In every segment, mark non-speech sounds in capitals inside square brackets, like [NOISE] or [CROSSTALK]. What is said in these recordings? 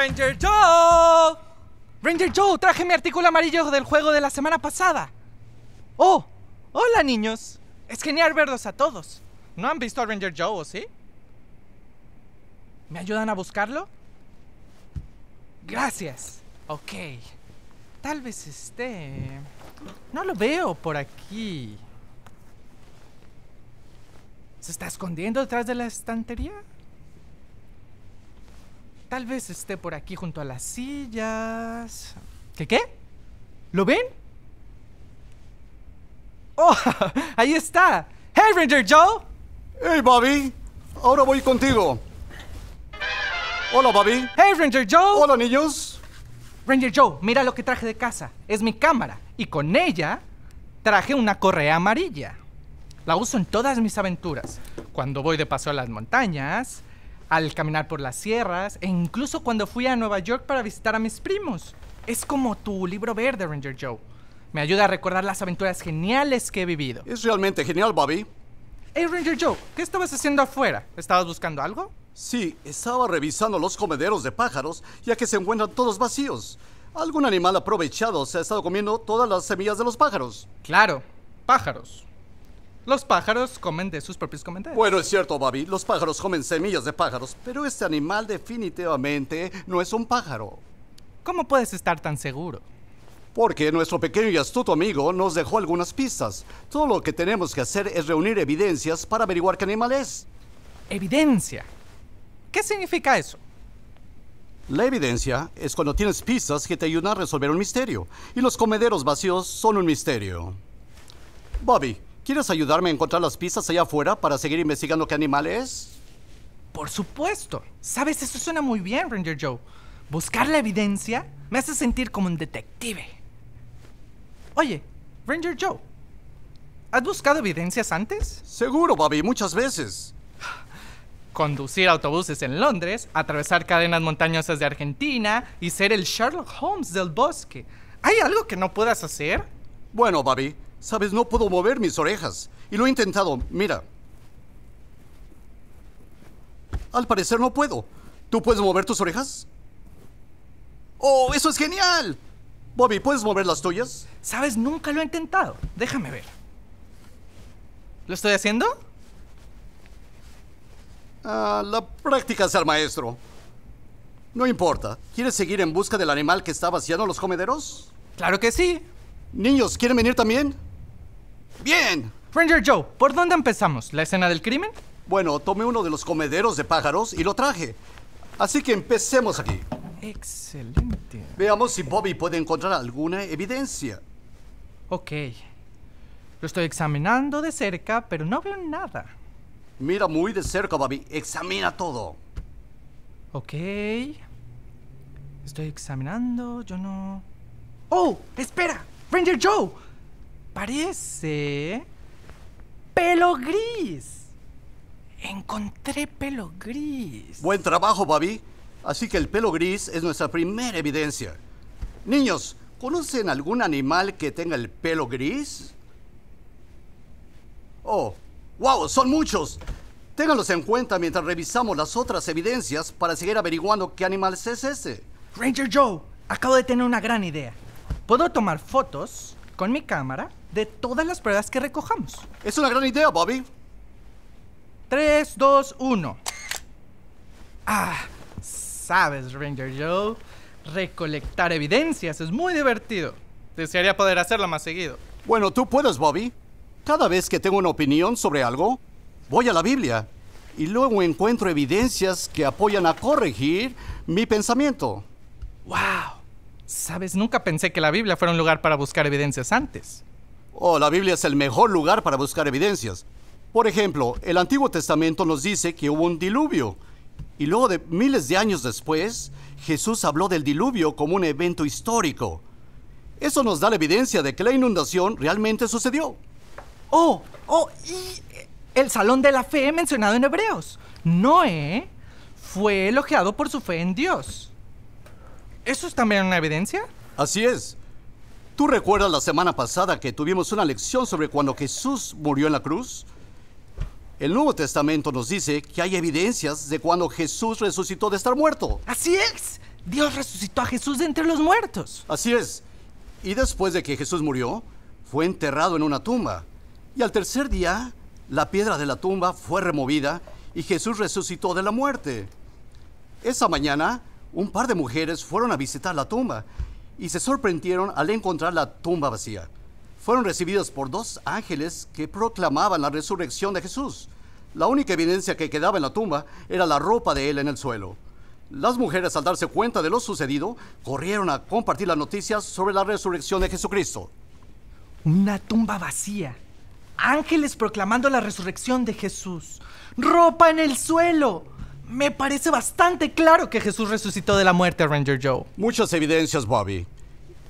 Ranger Joe. Ranger Joe, traje mi artículo amarillo del juego de la semana pasada. Oh, hola niños. Es genial verlos a todos. ¿No han visto a Ranger Joe, sí? ¿Me ayudan a buscarlo? Gracias. Ok. Tal vez esté... No lo veo por aquí. ¿Se está escondiendo detrás de la estantería? Tal vez esté por aquí junto a las sillas. ¿Qué qué? ¿Lo ven? ¡Oh! [LAUGHS] ¡Ahí está! ¡Hey, Ranger Joe! ¡Hey, Bobby! Ahora voy contigo. Hola, Bobby. ¡Hey, Ranger Joe! Hola, niños. Ranger Joe, mira lo que traje de casa. Es mi cámara. Y con ella traje una correa amarilla. La uso en todas mis aventuras. Cuando voy de paso a las montañas, al caminar por las sierras e incluso cuando fui a Nueva York para visitar a mis primos. Es como tu libro verde, Ranger Joe. Me ayuda a recordar las aventuras geniales que he vivido. Es realmente genial, Bobby. Hey, Ranger Joe, ¿qué estabas haciendo afuera? ¿Estabas buscando algo? Sí, estaba revisando los comederos de pájaros, ya que se encuentran todos vacíos. Algún animal aprovechado se ha estado comiendo todas las semillas de los pájaros. Claro, pájaros. Los pájaros comen de sus propios comederos. Bueno, es cierto, Bobby. Los pájaros comen semillas de pájaros, pero este animal definitivamente no es un pájaro. ¿Cómo puedes estar tan seguro? Porque nuestro pequeño y astuto amigo nos dejó algunas pistas. Todo lo que tenemos que hacer es reunir evidencias para averiguar qué animal es. ¿Evidencia? ¿Qué significa eso? La evidencia es cuando tienes pistas que te ayudan a resolver un misterio. Y los comederos vacíos son un misterio. Bobby, ¿Quieres ayudarme a encontrar las pistas allá afuera para seguir investigando qué animal es? Por supuesto. Sabes, eso suena muy bien, Ranger Joe. Buscar la evidencia me hace sentir como un detective. Oye, Ranger Joe, ¿has buscado evidencias antes? Seguro, Bobby, muchas veces. Conducir autobuses en Londres, atravesar cadenas montañosas de Argentina y ser el Sherlock Holmes del bosque. ¿Hay algo que no puedas hacer? Bueno, Bobby, Sabes, no puedo mover mis orejas. Y lo he intentado, mira. Al parecer no puedo. ¿Tú puedes mover tus orejas? ¡Oh, eso es genial! Bobby, ¿puedes mover las tuyas? Sabes, nunca lo he intentado. Déjame ver. ¿Lo estoy haciendo? Ah, la práctica es al maestro. No importa. ¿Quieres seguir en busca del animal que está vaciando los comederos? Claro que sí. Niños, ¿quieren venir también? Bien. Ranger Joe, ¿por dónde empezamos? ¿La escena del crimen? Bueno, tomé uno de los comederos de pájaros y lo traje. Así que empecemos aquí. Excelente. Veamos si Bobby puede encontrar alguna evidencia. Ok. Lo estoy examinando de cerca, pero no veo nada. Mira muy de cerca, Bobby. Examina todo. Ok. Estoy examinando, yo no... ¡Oh! ¡Espera! ¡Ranger Joe! Parece... Pelo gris. Encontré pelo gris. Buen trabajo, Bobby. Así que el pelo gris es nuestra primera evidencia. Niños, ¿conocen algún animal que tenga el pelo gris? Oh, wow, son muchos. Ténganlos en cuenta mientras revisamos las otras evidencias para seguir averiguando qué animal es ese. Ranger Joe, acabo de tener una gran idea. Puedo tomar fotos con mi cámara de todas las pruebas que recojamos. Es una gran idea, Bobby. 3, 2, 1. Ah, sabes, Ranger Joe, recolectar evidencias es muy divertido. Desearía poder hacerlo más seguido. Bueno, tú puedes, Bobby. Cada vez que tengo una opinión sobre algo, voy a la Biblia y luego encuentro evidencias que apoyan a corregir mi pensamiento. ¡Wow! Sabes, nunca pensé que la Biblia fuera un lugar para buscar evidencias antes. Oh, la Biblia es el mejor lugar para buscar evidencias. Por ejemplo, el Antiguo Testamento nos dice que hubo un diluvio. Y luego de miles de años después, Jesús habló del diluvio como un evento histórico. Eso nos da la evidencia de que la inundación realmente sucedió. Oh, oh, y el salón de la fe mencionado en Hebreos. Noé fue elogiado por su fe en Dios. ¿Eso es también una evidencia? Así es. ¿Tú recuerdas la semana pasada que tuvimos una lección sobre cuando Jesús murió en la cruz? El Nuevo Testamento nos dice que hay evidencias de cuando Jesús resucitó de estar muerto. Así es. Dios resucitó a Jesús de entre los muertos. Así es. Y después de que Jesús murió, fue enterrado en una tumba. Y al tercer día, la piedra de la tumba fue removida y Jesús resucitó de la muerte. Esa mañana, un par de mujeres fueron a visitar la tumba y se sorprendieron al encontrar la tumba vacía. Fueron recibidos por dos ángeles que proclamaban la resurrección de Jesús. La única evidencia que quedaba en la tumba era la ropa de él en el suelo. Las mujeres, al darse cuenta de lo sucedido, corrieron a compartir las noticias sobre la resurrección de Jesucristo. Una tumba vacía. Ángeles proclamando la resurrección de Jesús. Ropa en el suelo. Me parece bastante claro que Jesús resucitó de la muerte, Ranger Joe. Muchas evidencias, Bobby.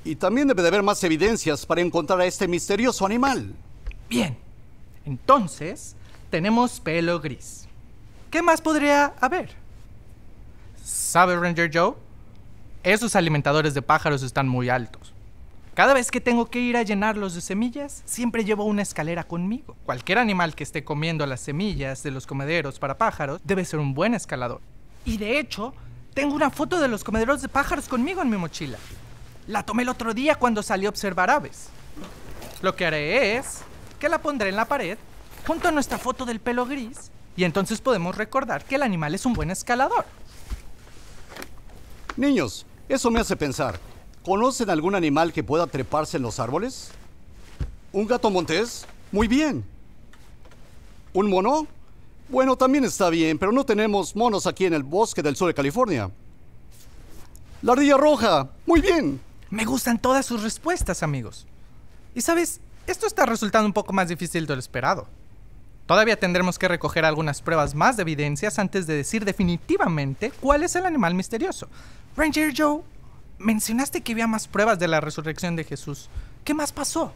Y también debe de haber más evidencias para encontrar a este misterioso animal. Bien. Entonces, tenemos pelo gris. ¿Qué más podría haber? ¿Sabe Ranger Joe? Esos alimentadores de pájaros están muy altos. Cada vez que tengo que ir a llenarlos de semillas, siempre llevo una escalera conmigo. Cualquier animal que esté comiendo las semillas de los comederos para pájaros debe ser un buen escalador. Y de hecho, tengo una foto de los comederos de pájaros conmigo en mi mochila. La tomé el otro día cuando salí a observar aves. Lo que haré es que la pondré en la pared junto a nuestra foto del pelo gris y entonces podemos recordar que el animal es un buen escalador. Niños, eso me hace pensar. ¿Conocen algún animal que pueda treparse en los árboles? ¿Un gato montés? Muy bien. ¿Un mono? Bueno, también está bien, pero no tenemos monos aquí en el bosque del sur de California. La ardilla roja. Muy bien. Me gustan todas sus respuestas, amigos. Y sabes, esto está resultando un poco más difícil de lo esperado. Todavía tendremos que recoger algunas pruebas más de evidencias antes de decir definitivamente cuál es el animal misterioso. Ranger Joe Mencionaste que había más pruebas de la resurrección de Jesús. ¿Qué más pasó?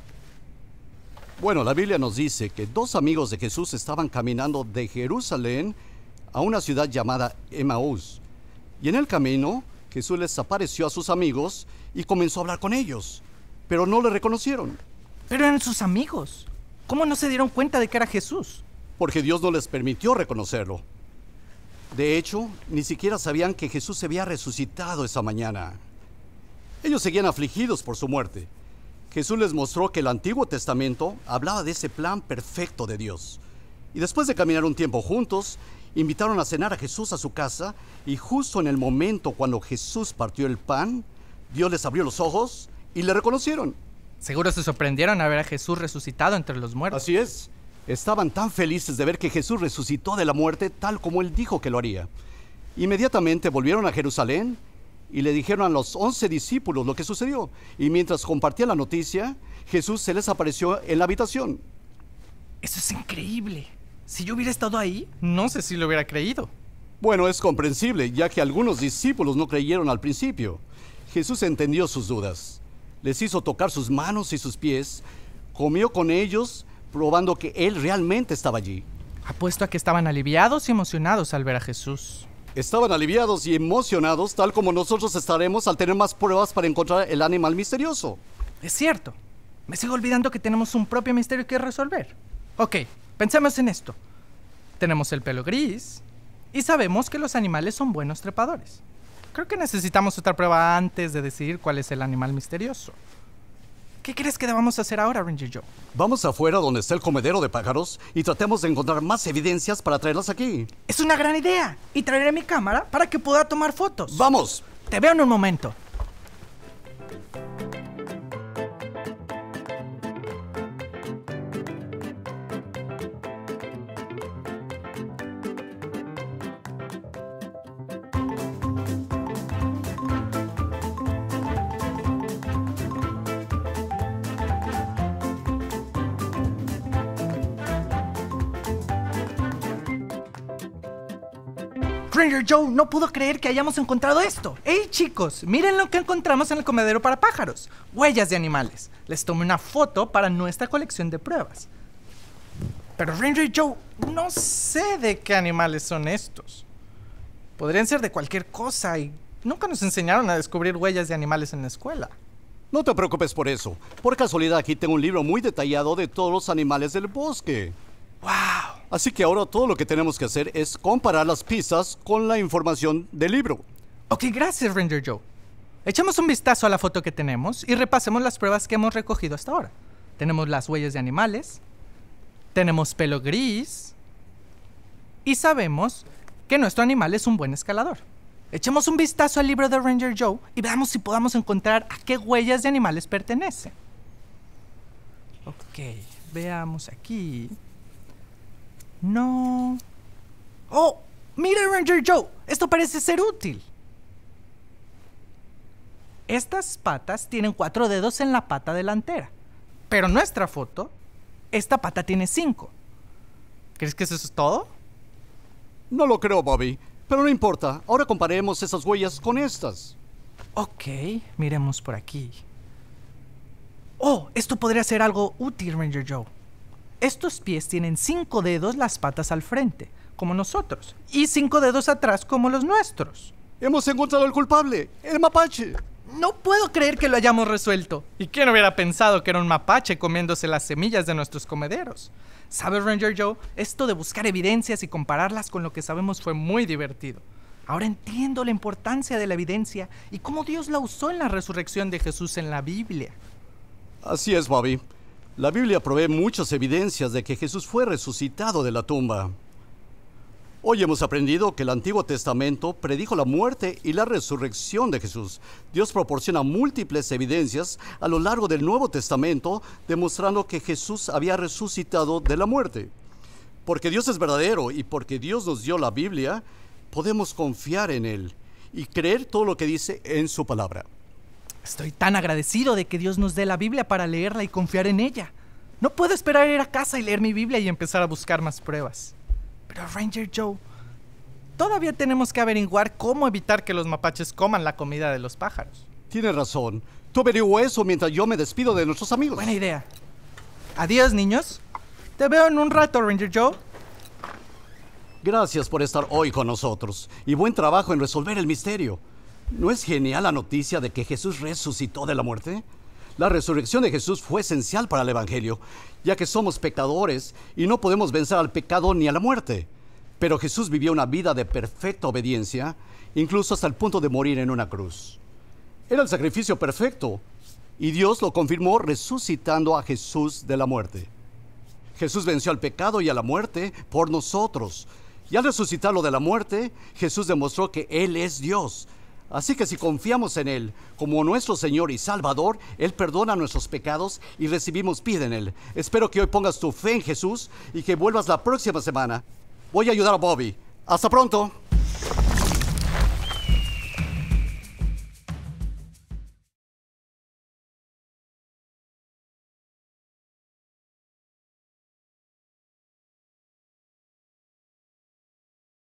Bueno, la Biblia nos dice que dos amigos de Jesús estaban caminando de Jerusalén a una ciudad llamada Emaús. Y en el camino, Jesús les apareció a sus amigos y comenzó a hablar con ellos. Pero no le reconocieron. Pero eran sus amigos. ¿Cómo no se dieron cuenta de que era Jesús? Porque Dios no les permitió reconocerlo. De hecho, ni siquiera sabían que Jesús se había resucitado esa mañana. Ellos seguían afligidos por su muerte. Jesús les mostró que el Antiguo Testamento hablaba de ese plan perfecto de Dios. Y después de caminar un tiempo juntos, invitaron a cenar a Jesús a su casa y justo en el momento cuando Jesús partió el pan, Dios les abrió los ojos y le reconocieron. Seguro se sorprendieron a ver a Jesús resucitado entre los muertos. Así es. Estaban tan felices de ver que Jesús resucitó de la muerte tal como él dijo que lo haría. Inmediatamente volvieron a Jerusalén y le dijeron a los once discípulos lo que sucedió. Y mientras compartía la noticia, Jesús se les apareció en la habitación. Eso es increíble. Si yo hubiera estado ahí, no sé si lo hubiera creído. Bueno, es comprensible, ya que algunos discípulos no creyeron al principio. Jesús entendió sus dudas. Les hizo tocar sus manos y sus pies, comió con ellos, probando que Él realmente estaba allí. Apuesto a que estaban aliviados y emocionados al ver a Jesús. Estaban aliviados y emocionados, tal como nosotros estaremos al tener más pruebas para encontrar el animal misterioso. Es cierto. Me sigo olvidando que tenemos un propio misterio que resolver. Ok, pensemos en esto. Tenemos el pelo gris y sabemos que los animales son buenos trepadores. Creo que necesitamos otra prueba antes de decidir cuál es el animal misterioso. ¿Qué crees que debamos hacer ahora, Ranger Joe? Vamos afuera donde está el comedero de pájaros y tratemos de encontrar más evidencias para traerlas aquí. Es una gran idea. Y traeré mi cámara para que pueda tomar fotos. Vamos. Te veo en un momento. Ranger Joe no pudo creer que hayamos encontrado esto. ¡Hey chicos! Miren lo que encontramos en el comedero para pájaros. Huellas de animales. Les tomé una foto para nuestra colección de pruebas. Pero Ranger Joe, no sé de qué animales son estos. Podrían ser de cualquier cosa y nunca nos enseñaron a descubrir huellas de animales en la escuela. No te preocupes por eso. Por casualidad aquí tengo un libro muy detallado de todos los animales del bosque. Así que ahora todo lo que tenemos que hacer es comparar las pistas con la información del libro. Ok, gracias Ranger Joe. Echemos un vistazo a la foto que tenemos y repasemos las pruebas que hemos recogido hasta ahora. Tenemos las huellas de animales, tenemos pelo gris y sabemos que nuestro animal es un buen escalador. Echemos un vistazo al libro de Ranger Joe y veamos si podamos encontrar a qué huellas de animales pertenece. Ok, veamos aquí. No. ¡Oh! ¡Mira, Ranger Joe! Esto parece ser útil. Estas patas tienen cuatro dedos en la pata delantera. Pero en nuestra foto, esta pata tiene cinco. ¿Crees que eso es todo? No lo creo, Bobby. Pero no importa. Ahora comparemos esas huellas con estas. Ok, miremos por aquí. Oh, esto podría ser algo útil, Ranger Joe. Estos pies tienen cinco dedos las patas al frente, como nosotros, y cinco dedos atrás, como los nuestros. Hemos encontrado al culpable, el mapache. No puedo creer que lo hayamos resuelto. ¿Y quién hubiera pensado que era un mapache comiéndose las semillas de nuestros comederos? ¿Sabes, Ranger Joe? Esto de buscar evidencias y compararlas con lo que sabemos fue muy divertido. Ahora entiendo la importancia de la evidencia y cómo Dios la usó en la resurrección de Jesús en la Biblia. Así es, Bobby. La Biblia provee muchas evidencias de que Jesús fue resucitado de la tumba. Hoy hemos aprendido que el Antiguo Testamento predijo la muerte y la resurrección de Jesús. Dios proporciona múltiples evidencias a lo largo del Nuevo Testamento demostrando que Jesús había resucitado de la muerte. Porque Dios es verdadero y porque Dios nos dio la Biblia, podemos confiar en Él y creer todo lo que dice en su palabra. Estoy tan agradecido de que Dios nos dé la Biblia para leerla y confiar en ella. No puedo esperar a ir a casa y leer mi Biblia y empezar a buscar más pruebas. Pero Ranger Joe, todavía tenemos que averiguar cómo evitar que los mapaches coman la comida de los pájaros. Tienes razón. Tú averiguo eso mientras yo me despido de nuestros amigos. Buena idea. Adiós, niños. Te veo en un rato, Ranger Joe. Gracias por estar hoy con nosotros y buen trabajo en resolver el misterio. ¿No es genial la noticia de que Jesús resucitó de la muerte? La resurrección de Jesús fue esencial para el Evangelio, ya que somos pecadores y no podemos vencer al pecado ni a la muerte. Pero Jesús vivió una vida de perfecta obediencia, incluso hasta el punto de morir en una cruz. Era el sacrificio perfecto, y Dios lo confirmó resucitando a Jesús de la muerte. Jesús venció al pecado y a la muerte por nosotros. Y al resucitarlo de la muerte, Jesús demostró que Él es Dios Así que si confiamos en Él como nuestro Señor y Salvador, Él perdona nuestros pecados y recibimos vida en Él. Espero que hoy pongas tu fe en Jesús y que vuelvas la próxima semana. Voy a ayudar a Bobby. Hasta pronto.